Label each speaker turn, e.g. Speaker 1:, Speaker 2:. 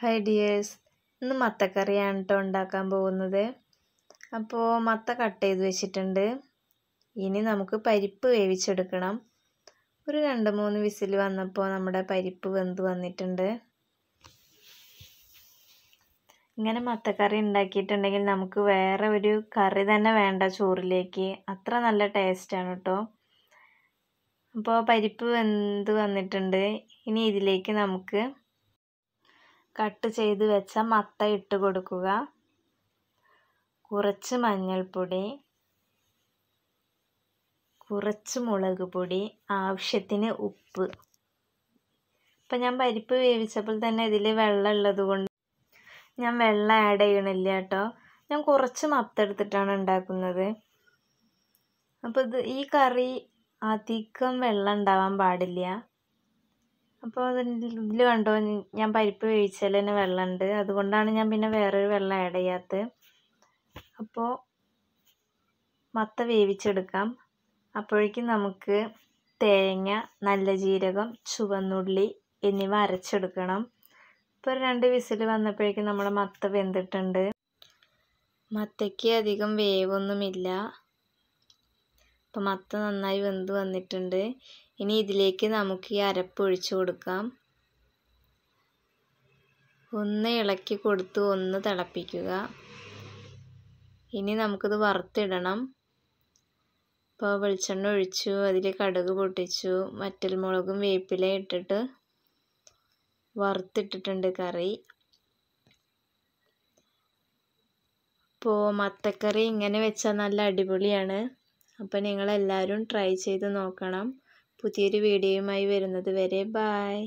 Speaker 1: hi dears ഇന്ന് മത്തക്കറിയാണ് കേട്ടോ ഉണ്ടാക്കാൻ പോകുന്നത് അപ്പോൾ മത്ത കട്ട് ചെയ്ത് വെച്ചിട്ടുണ്ട് ഇനി നമുക്ക് പരിപ്പ് വേവിച്ചെടുക്കണം ഒരു രണ്ട് മൂന്ന് വിസിൽ വന്നപ്പോൾ നമ്മുടെ പരിപ്പ് വെന്ത് വന്നിട്ടുണ്ട് ഇങ്ങനെ മത്തക്കറി ഉണ്ടാക്കിയിട്ടുണ്ടെങ്കിൽ നമുക്ക് വേറെ ഒരു കറി തന്നെ വേണ്ട ചോറിലേക്ക് അത്ര നല്ല ടേസ്റ്റാണ് കേട്ടോ അപ്പോൾ പരിപ്പ് വെന്ത് വന്നിട്ടുണ്ട് ഇനി ഇതിലേക്ക് നമുക്ക് കട്ട് ചെയ്ത് വെച്ച മത്ത ഇട്ട് കൊടുക്കുക കുറച്ച് മഞ്ഞൾപ്പൊടി കുറച്ച് മുളക് പൊടി ആവശ്യത്തിന് ഉപ്പ് ഇപ്പം ഞാൻ പരിപ്പ് വേവിച്ചപ്പോൾ തന്നെ ഇതിൽ വെള്ളം ഉള്ളത് കൊണ്ട് ഞാൻ വെള്ളം ആഡ് ചെയ്യണില്ല കേട്ടോ ഞാൻ കുറച്ച് മത്ത എടുത്തിട്ടാണ് ഉണ്ടാക്കുന്നത് അപ്പോൾ ഇത് ഈ കറി അധികം വെള്ളം ഉണ്ടാവാൻ പാടില്ല അപ്പോൾ ഇതിൽ കണ്ടോ ഞാൻ പരിപ്പ് വേവിച്ചാൽ തന്നെ വെള്ളമുണ്ട് അതുകൊണ്ടാണ് ഞാൻ പിന്നെ വേറൊരു വെള്ളം ആഡ് ചെയ്യാത്തത് അപ്പോൾ മത്ത വേവിച്ചെടുക്കാം അപ്പോഴേക്കും നമുക്ക് തേങ്ങ നല്ല ജീരകം ചുവന്നുള്ളി എന്നിവ അരച്ചെടുക്കണം ഇപ്പോൾ രണ്ട് വിസിൽ വന്നപ്പോഴേക്കും നമ്മുടെ മത്ത വെന്തിട്ടുണ്ട് മത്തയ്ക്ക് അധികം വേവൊന്നുമില്ല അപ്പോൾ മത്ത നന്നായി വെന്ത് വന്നിട്ടുണ്ട് ഇനി ഇതിലേക്ക് നമുക്ക് ഈ അരപ്പ് ഒഴിച്ചു കൊടുക്കാം ഒന്ന് ഇളക്കി കൊടുത്ത് ഒന്ന് തിളപ്പിക്കുക ഇനി നമുക്കിത് വറുത്തിടണം ഇപ്പോൾ വെളിച്ചെണ്ണ ഒഴിച്ചു അതിൽ കടുക് പൊട്ടിച്ചു മറ്റൽമുളകും വേപ്പില ഇട്ടിട്ട് വറുത്തിട്ടിട്ടുണ്ട് കറി ഇപ്പോൾ മത്തക്കറി ഇങ്ങനെ വെച്ചാൽ നല്ല അടിപൊളിയാണ് അപ്പോൾ നിങ്ങളെല്ലാവരും ട്രൈ ചെയ്ത് നോക്കണം പുതിയൊരു വീഡിയോയുമായി വരുന്നത് വരെ ബായ്